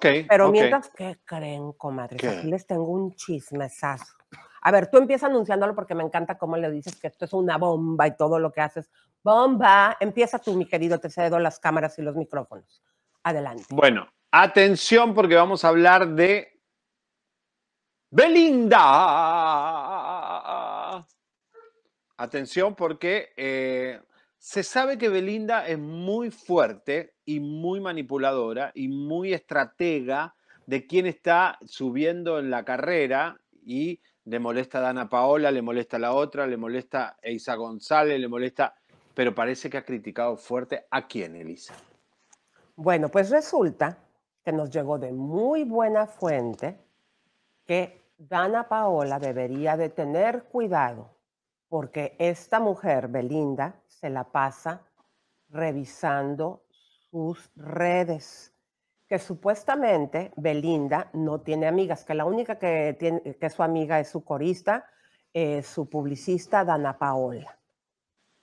Pero mientras, ¿qué creen, Comadre? Aquí les tengo un chismesazo. A ver, tú empieza anunciándolo porque me encanta cómo le dices que esto es una bomba y todo lo que haces. Bomba, empieza tú, mi querido, te cedo las cámaras y los micrófonos. Adelante. Bueno, atención porque vamos a hablar de Belinda. Atención porque eh, se sabe que Belinda es muy fuerte y muy manipuladora y muy estratega de quién está subiendo en la carrera y le molesta a Dana Paola, le molesta a la otra, le molesta a Isa González, le molesta, pero parece que ha criticado fuerte a quién, Elisa. Bueno, pues resulta que nos llegó de muy buena fuente que Dana Paola debería de tener cuidado porque esta mujer, Belinda, se la pasa revisando sus redes, que supuestamente Belinda no tiene amigas, que la única que, tiene, que es su amiga es su corista, eh, su publicista, Dana Paola,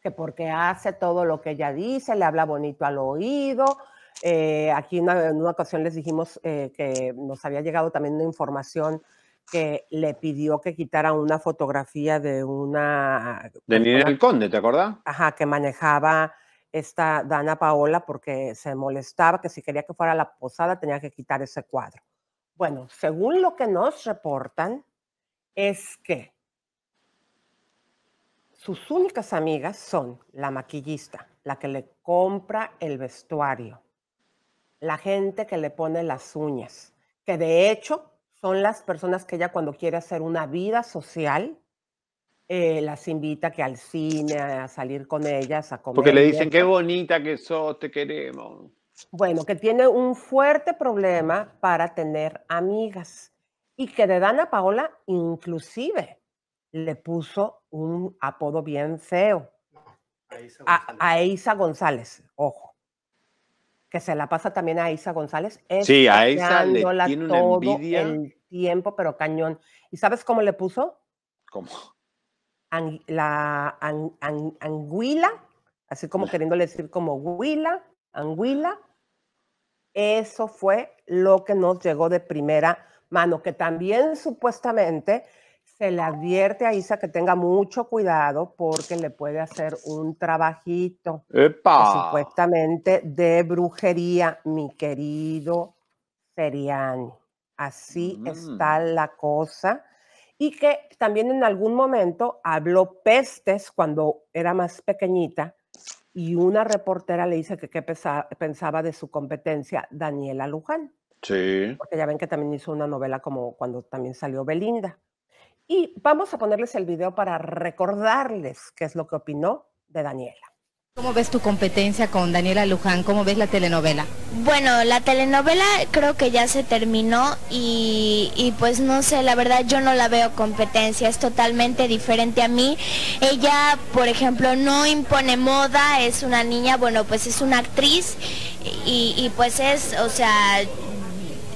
que porque hace todo lo que ella dice, le habla bonito al oído. Eh, aquí en una ocasión les dijimos eh, que nos había llegado también una información que le pidió que quitara una fotografía de una... Pues, de Ninel Conde, ¿te acuerdas? Ajá, que manejaba esta Dana Paola porque se molestaba que si quería que fuera a la posada tenía que quitar ese cuadro. Bueno, según lo que nos reportan, es que sus únicas amigas son la maquillista, la que le compra el vestuario, la gente que le pone las uñas, que de hecho son las personas que ella cuando quiere hacer una vida social, eh, las invita que al cine, a salir con ellas, a comer. Porque le dicen, qué bonita que sos, te queremos. Bueno, que tiene un fuerte problema para tener amigas y que de Dana Paola inclusive le puso un apodo bien feo. A Isa a Isa González ojo que se la pasa también a Isa González. Sí, a Isa le tiene una El tiempo, pero cañón. ¿Y sabes cómo le puso? ¿Cómo? la anguila, así como queriéndole decir como huila, anguila. Eso fue lo que nos llegó de primera mano, que también supuestamente se le advierte a Isa que tenga mucho cuidado porque le puede hacer un trabajito supuestamente de brujería, mi querido Seriani. Así está mm. la cosa. Y que también en algún momento habló pestes cuando era más pequeñita y una reportera le dice que qué pensaba de su competencia Daniela Luján. Sí. Porque ya ven que también hizo una novela como cuando también salió Belinda. Y vamos a ponerles el video para recordarles qué es lo que opinó de Daniela. ¿Cómo ves tu competencia con Daniela Luján? ¿Cómo ves la telenovela? Bueno, la telenovela creo que ya se terminó y, pues no sé, la verdad yo no la veo competencia, es totalmente diferente a mí. Ella, por ejemplo, no impone moda, es una niña, bueno, pues es una actriz y, y pues es, o sea,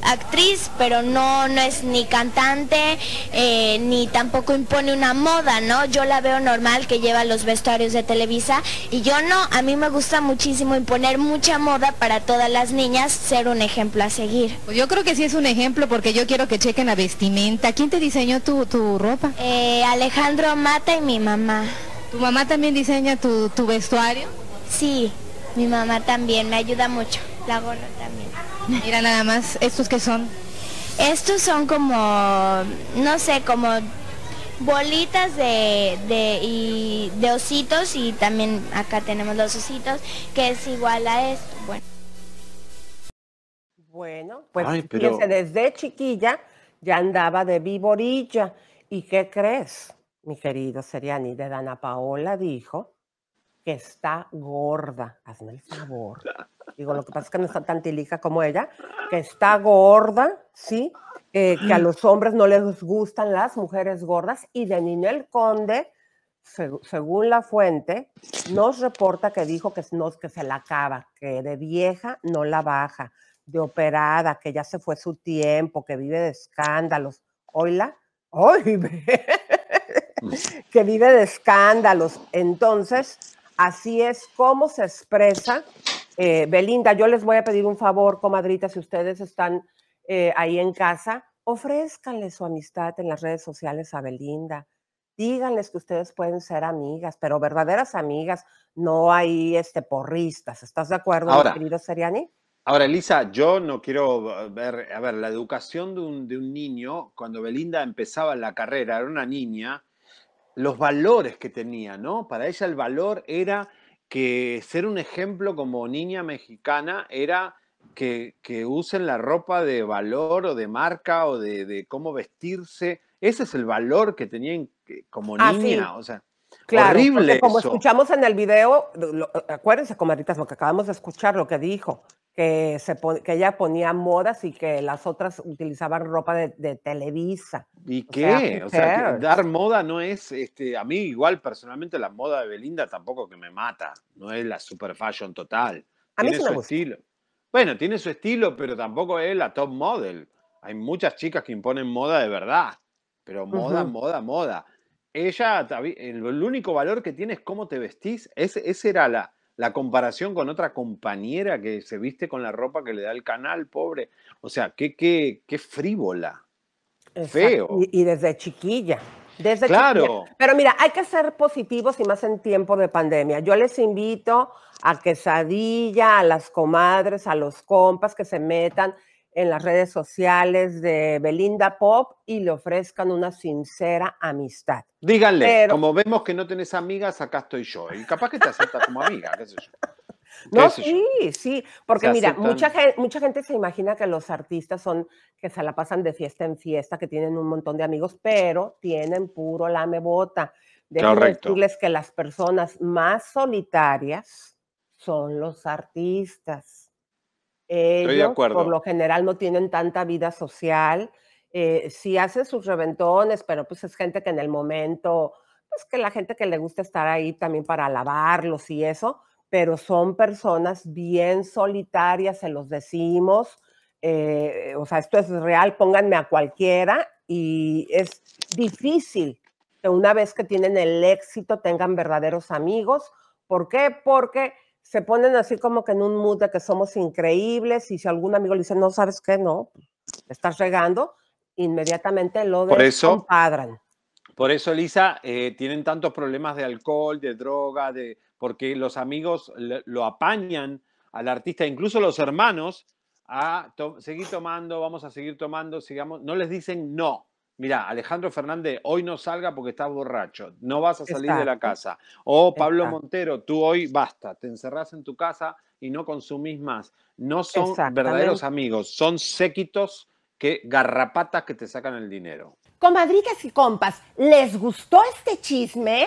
actriz, pero no, no es ni cantante, eh, ni tampoco impone una moda, ¿no? Yo la veo normal que lleva los vestuarios de Televisa y yo no, a mí me gusta muchísimo imponer mucha moda para todas las niñas, ser un ejemplo a seguir. Pues yo creo que sí es un ejemplo porque yo quiero que chequen la vestimenta. ¿Quién te diseñó tu, ropa? Eh, Alejandro Mata y mi mamá. ¿Tu mamá también diseña tu, tu vestuario? Sí, mi mamá también, me ayuda mucho, la gorra también. Mira nada más, ¿estos qué son? Estos son como, no sé, como bolitas de, de, ositos y también acá tenemos los ositos, que es igual a esto. Bueno, bueno pues desde chiquilla ya andaba de viborilla. ¿Y qué crees, mi querido Seriani? De Dana Paola dijo que está gorda, hazme el favor. Digo, lo que pasa es que no está tan tilija como ella, que está gorda, ¿sí? Eh, que a los hombres no les gustan las mujeres gordas y de Ninel Conde, según la fuente, nos reporta que dijo que, no, que se la acaba, que de vieja no la baja, de operada, que ya se fue su tiempo, que vive de escándalos. Oila, ¡ay! Mm. que vive de escándalos. Entonces, Así es como se expresa. Eh, Belinda, yo les voy a pedir un favor, comadrita, si ustedes están eh, ahí en casa, ofrézcanle su amistad en las redes sociales a Belinda. Díganles que ustedes pueden ser amigas, pero verdaderas amigas, no hay este, porristas. ¿Estás de acuerdo, querido Seriani? Ahora, Elisa, yo no quiero eh, ver, a ver, la educación de un, de un niño, cuando Belinda empezaba la carrera, era una niña, los valores que tenía, ¿no? Para ella el valor era que ser un ejemplo como niña mexicana era que, que usen la ropa de valor o de marca o de, cómo vestirse. Ese es el valor que tenían eh, como ah, niña, o sea. Claro, como escuchamos en el video, acuérdense, comadritas, lo que acabamos de escuchar, lo que dijo, que, ella ponía modas y que las otras utilizaban ropa de, Televisa. ¿Y qué? o sea, dar moda no es, este, a mí igual personalmente la moda de Belinda tampoco que me mata, no es la super fashion total. A mí estilo. Bueno, tiene su estilo, pero tampoco es la top model. Hay muchas chicas que imponen moda de verdad, pero moda, moda, moda. Ella, el único valor que tiene es cómo te vestís. Esa ese era la, la comparación con otra compañera que se viste con la ropa que le da el canal, pobre. O sea, qué, qué, qué frívola. Feo. Y, desde chiquilla. claro. Chiquilla. Pero mira, hay que ser positivos y más en tiempo de pandemia. Yo les invito a quesadilla, a las comadres, a los compas que se metan en las redes sociales de Belinda Pop y le ofrezcan una sincera amistad. Díganle, como vemos que no tenés amigas, acá estoy yo. Y capaz que te acepta como amiga, qué sé yo. No, sí, sí, porque mira, mucha gente, mucha gente se imagina que los artistas son que se la pasan de fiesta en fiesta, que tienen un montón de amigos, pero tienen puro lame bota. Debo decirles que las personas más solitarias son los artistas de acuerdo. por lo general, no tienen tanta vida social. Eh, sí hacen sus reventones, pero pues es gente que en el momento, pues que la gente que le gusta estar ahí también para alabarlos y eso, pero son personas bien solitarias, se los decimos. Eh, o sea, esto es real, pónganme a cualquiera y es difícil que una vez que tienen el éxito tengan verdaderos amigos. ¿Por qué? Porque se ponen así como que en un mood de que somos increíbles y si algún amigo le dice, no, ¿sabes qué? No, estás regando, inmediatamente lo por por eso, Lisa, eh, tienen tantos problemas de alcohol, de droga, de porque los amigos lo apañan al artista, incluso los hermanos, a seguir tomando, vamos a seguir tomando, sigamos, no les dicen no. Mirá, Alejandro Fernández, hoy no salga porque estás borracho, no vas a salir de la casa. O Pablo Montero, tú hoy basta, te encerras en tu casa y no consumís más. No son verdaderos amigos, son séquitos que garrapatas que te sacan el dinero. madrigas y compas, ¿les gustó este chisme?